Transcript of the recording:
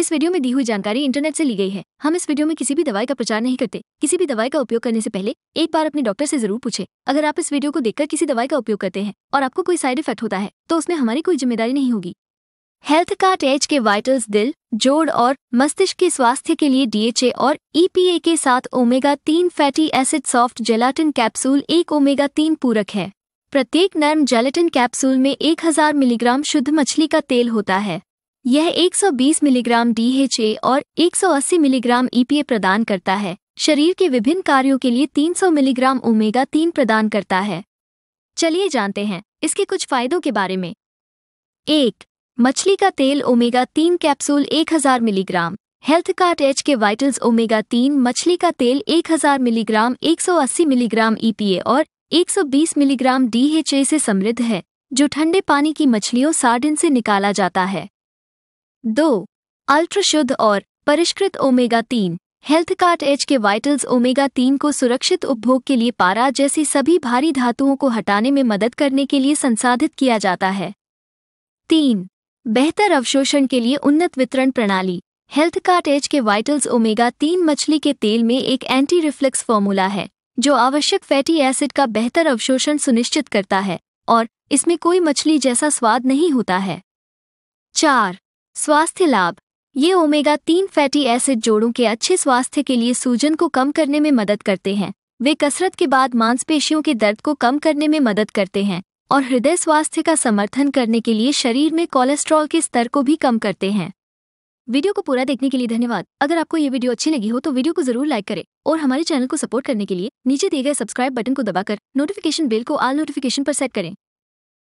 इस वीडियो में दी हुई जानकारी इंटरनेट से ली गई है हम इस वीडियो में किसी भी दवाई का प्रचार नहीं करते किसी भी दवाई का उपयोग करने से पहले एक बार अपने डॉक्टर से जरूर पूछे अगर आप इस वीडियो को देखकर किसी दवाई का उपयोग करते हैं और आपको कोई साइड इफेक्ट होता है तो उसमें हमारी कोई जिम्मेदारी नहीं होगी HealthKart H K vitals दिल जोड़ और मस्तिष्क के स्वास्थ्य के लिए डीएचए और ईपीए e के साथ ओमेगा तीन fatty acid soft gelatin capsule एक ओमेगा तीन पूरक है प्रत्येक नर्म जेलेटिन कैप्सूल में 1000 मिलीग्राम शुद्ध मछली का तेल होता है यह 120 मिलीग्राम डीएचए और 180 मिलीग्राम ईपीए e प्रदान करता है शरीर के विभिन्न कार्यों के लिए 300 मिलीग्राम ओमेगा 3 प्रदान करता है चलिए जानते हैं इसके कुछ फायदों के बारे में एक मछली का तेल omega 3 capsule 1000 milligram HealthKart H K vitals omega 3 मछली का तेल 1000 मिलीग्राम 180 मिलीग्राम ईपीए e और 120 मिलीग्राम डीएचए से समृद्ध है जो ठंडे पानी की मछलियों सार्डिन से निकाला जाता है दो अल्ट्रशुद्ध और परिष्कृत ओमेगा तीन HealthKart H K vitals omega तीन को सुरक्षित उपभोग के लिए पारा जैसी सभी भारी धातुओं को हटाने में मदद करने के लिए संसाधित किया जाता है तीन बेहतर अवशोषण के लिए उन्नत वितरण प्रणाली HealthKart H K vitals omega तीन मछली के तेल में एक एंटी रिफ्लेक्स फॉर्मूला है जो आवश्यक फैटी एसिड का बेहतर अवशोषण सुनिश्चित करता है और इसमें कोई मछली जैसा स्वाद नहीं होता है चार स्वास्थ्य लाभ ये ओमेगा तीन फैटी एसिड जोड़ों के अच्छे स्वास्थ्य के लिए सूजन को कम करने में मदद करते हैं वे कसरत के बाद मांसपेशियों के दर्द को कम करने में मदद करते हैं और हृदय स्वास्थ्य का समर्थन करने के लिए शरीर में कोलेस्ट्रॉल के स्तर को भी कम करते हैं वीडियो को पूरा देखने के लिए धन्यवाद अगर आपको ये वीडियो अच्छी लगी हो तो वीडियो को जरूर लाइक करें और हमारे चैनल को सपोर्ट करने के लिए नीचे दिए गए सब्सक्राइब बटन को दबाकर नोटिफिकेशन बेल को आल नोटिफिकेशन पर सेट करें